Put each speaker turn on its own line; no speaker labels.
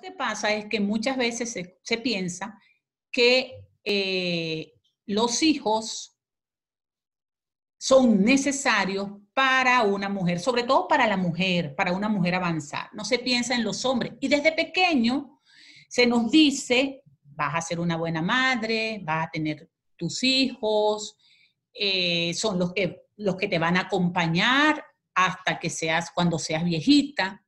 que pasa es que muchas veces se, piensa que eh, los hijos son necesarios para una mujer, sobre todo para la mujer, para una mujer avanzar. No se piensa en los hombres. Y desde pequeño se nos dice, vas a ser una buena madre, vas a tener tus hijos, eh, son los que, los que te van a acompañar hasta que seas, cuando seas viejita.